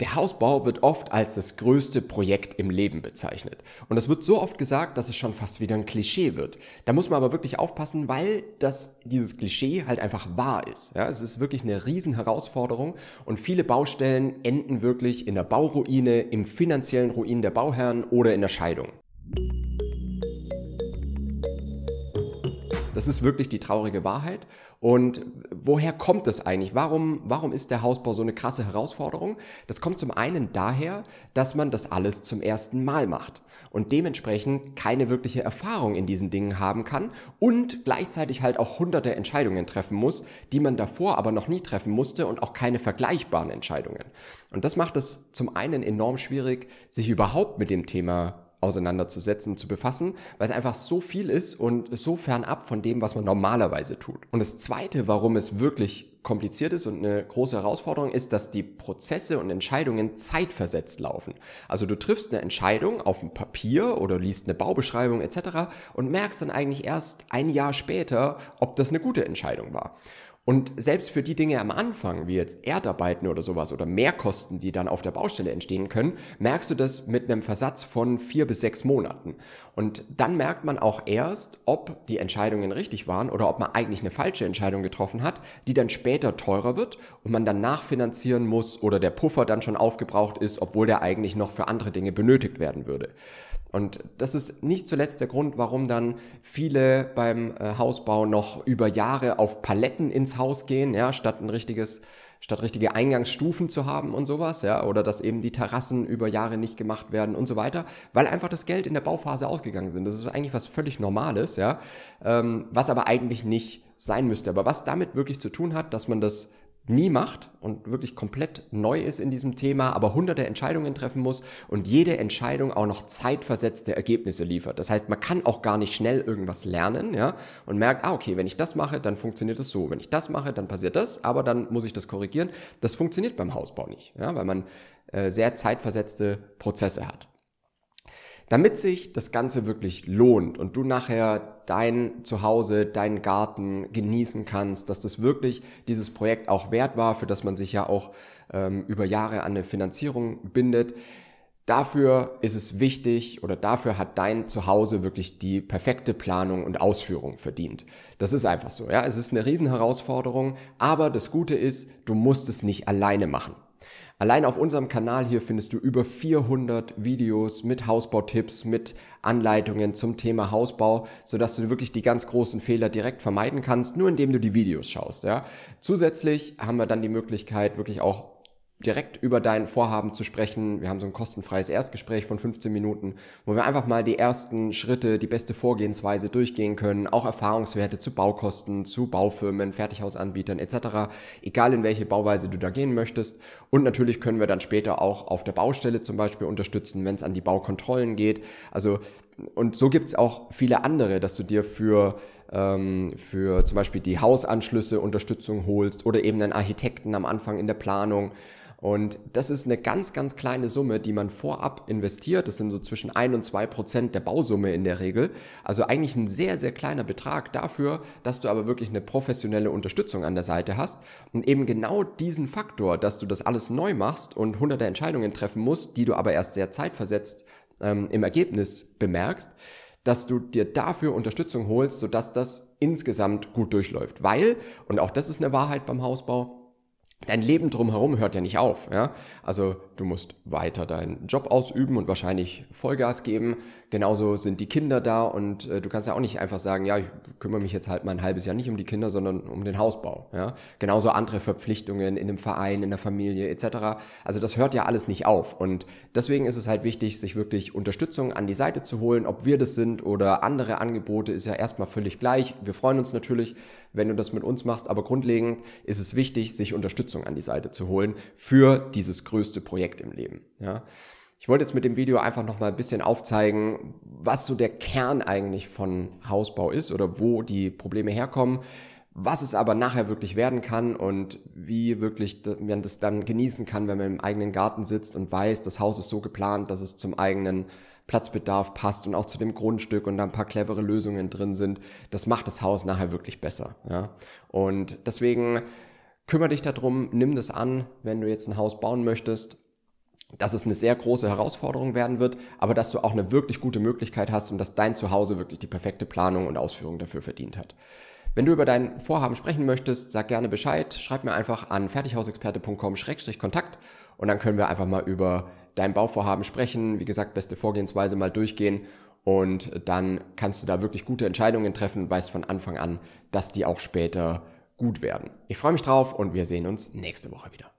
Der Hausbau wird oft als das größte Projekt im Leben bezeichnet. Und das wird so oft gesagt, dass es schon fast wieder ein Klischee wird. Da muss man aber wirklich aufpassen, weil das, dieses Klischee halt einfach wahr ist. Ja, es ist wirklich eine Riesenherausforderung und viele Baustellen enden wirklich in der Bauruine, im finanziellen Ruin der Bauherren oder in der Scheidung. Das ist wirklich die traurige Wahrheit. Und woher kommt das eigentlich? Warum, warum ist der Hausbau so eine krasse Herausforderung? Das kommt zum einen daher, dass man das alles zum ersten Mal macht und dementsprechend keine wirkliche Erfahrung in diesen Dingen haben kann und gleichzeitig halt auch hunderte Entscheidungen treffen muss, die man davor aber noch nie treffen musste und auch keine vergleichbaren Entscheidungen. Und das macht es zum einen enorm schwierig, sich überhaupt mit dem Thema auseinanderzusetzen, zu befassen, weil es einfach so viel ist und so fernab von dem, was man normalerweise tut. Und das Zweite, warum es wirklich kompliziert ist und eine große Herausforderung ist, dass die Prozesse und Entscheidungen zeitversetzt laufen. Also du triffst eine Entscheidung auf dem Papier oder liest eine Baubeschreibung etc. und merkst dann eigentlich erst ein Jahr später, ob das eine gute Entscheidung war. Und selbst für die Dinge am Anfang, wie jetzt Erdarbeiten oder sowas oder Mehrkosten, die dann auf der Baustelle entstehen können, merkst du das mit einem Versatz von vier bis sechs Monaten. Und dann merkt man auch erst, ob die Entscheidungen richtig waren oder ob man eigentlich eine falsche Entscheidung getroffen hat, die dann später teurer wird und man dann nachfinanzieren muss oder der Puffer dann schon aufgebraucht ist, obwohl der eigentlich noch für andere Dinge benötigt werden würde. Und das ist nicht zuletzt der Grund, warum dann viele beim äh, Hausbau noch über Jahre auf Paletten ins Haus gehen, ja, statt ein richtiges, statt richtige Eingangsstufen zu haben und sowas, ja, oder dass eben die Terrassen über Jahre nicht gemacht werden und so weiter, weil einfach das Geld in der Bauphase ausgegangen sind. Das ist eigentlich was völlig Normales, ja, ähm, was aber eigentlich nicht sein müsste. Aber was damit wirklich zu tun hat, dass man das nie macht und wirklich komplett neu ist in diesem Thema, aber hunderte Entscheidungen treffen muss und jede Entscheidung auch noch zeitversetzte Ergebnisse liefert. Das heißt, man kann auch gar nicht schnell irgendwas lernen, ja, und merkt, ah, okay, wenn ich das mache, dann funktioniert das so. Wenn ich das mache, dann passiert das, aber dann muss ich das korrigieren. Das funktioniert beim Hausbau nicht, ja, weil man äh, sehr zeitversetzte Prozesse hat. Damit sich das Ganze wirklich lohnt und du nachher dein Zuhause, deinen Garten genießen kannst, dass das wirklich dieses Projekt auch wert war, für das man sich ja auch ähm, über Jahre an eine Finanzierung bindet, Dafür ist es wichtig oder dafür hat dein Zuhause wirklich die perfekte Planung und Ausführung verdient. Das ist einfach so, ja. Es ist eine Riesenherausforderung, aber das Gute ist, du musst es nicht alleine machen. Allein auf unserem Kanal hier findest du über 400 Videos mit Hausbautipps, mit Anleitungen zum Thema Hausbau, sodass du wirklich die ganz großen Fehler direkt vermeiden kannst, nur indem du die Videos schaust. Ja? Zusätzlich haben wir dann die Möglichkeit, wirklich auch direkt über dein Vorhaben zu sprechen. Wir haben so ein kostenfreies Erstgespräch von 15 Minuten, wo wir einfach mal die ersten Schritte, die beste Vorgehensweise durchgehen können, auch Erfahrungswerte zu Baukosten, zu Baufirmen, Fertighausanbietern etc., egal in welche Bauweise du da gehen möchtest. Und natürlich können wir dann später auch auf der Baustelle zum Beispiel unterstützen, wenn es an die Baukontrollen geht. Also und so gibt es auch viele andere, dass du dir für, ähm, für zum Beispiel die Hausanschlüsse Unterstützung holst oder eben einen Architekten am Anfang in der Planung. Und das ist eine ganz, ganz kleine Summe, die man vorab investiert. Das sind so zwischen ein und zwei Prozent der Bausumme in der Regel. Also eigentlich ein sehr, sehr kleiner Betrag dafür, dass du aber wirklich eine professionelle Unterstützung an der Seite hast. Und eben genau diesen Faktor, dass du das alles neu machst und hunderte Entscheidungen treffen musst, die du aber erst sehr zeitversetzt ähm, im Ergebnis bemerkst, dass du dir dafür Unterstützung holst, sodass das insgesamt gut durchläuft. Weil, und auch das ist eine Wahrheit beim Hausbau, dein Leben drumherum hört ja nicht auf. Ja? Also du musst weiter deinen Job ausüben und wahrscheinlich Vollgas geben. Genauso sind die Kinder da und äh, du kannst ja auch nicht einfach sagen, ja, ich kümmere mich jetzt halt mal ein halbes Jahr nicht um die Kinder, sondern um den Hausbau. Ja? Genauso andere Verpflichtungen in einem Verein, in der Familie etc. Also das hört ja alles nicht auf. Und deswegen ist es halt wichtig, sich wirklich Unterstützung an die Seite zu holen. Ob wir das sind oder andere Angebote, ist ja erstmal völlig gleich. Wir freuen uns natürlich, wenn du das mit uns machst, aber grundlegend ist es wichtig, sich Unterstützung Unterstützung an die Seite zu holen für dieses größte Projekt im Leben. Ja. Ich wollte jetzt mit dem Video einfach noch mal ein bisschen aufzeigen, was so der Kern eigentlich von Hausbau ist oder wo die Probleme herkommen, was es aber nachher wirklich werden kann und wie wirklich man das dann genießen kann, wenn man im eigenen Garten sitzt und weiß, das Haus ist so geplant, dass es zum eigenen Platzbedarf passt und auch zu dem Grundstück und da ein paar clevere Lösungen drin sind. Das macht das Haus nachher wirklich besser. Ja? Und deswegen kümmere dich darum, nimm das an, wenn du jetzt ein Haus bauen möchtest, dass es eine sehr große Herausforderung werden wird, aber dass du auch eine wirklich gute Möglichkeit hast und dass dein Zuhause wirklich die perfekte Planung und Ausführung dafür verdient hat. Wenn du über dein Vorhaben sprechen möchtest, sag gerne Bescheid, schreib mir einfach an fertighausexperte.com-kontakt und dann können wir einfach mal über dein Bauvorhaben sprechen, wie gesagt, beste Vorgehensweise mal durchgehen und dann kannst du da wirklich gute Entscheidungen treffen weißt von Anfang an, dass die auch später gut werden. Ich freue mich drauf und wir sehen uns nächste Woche wieder.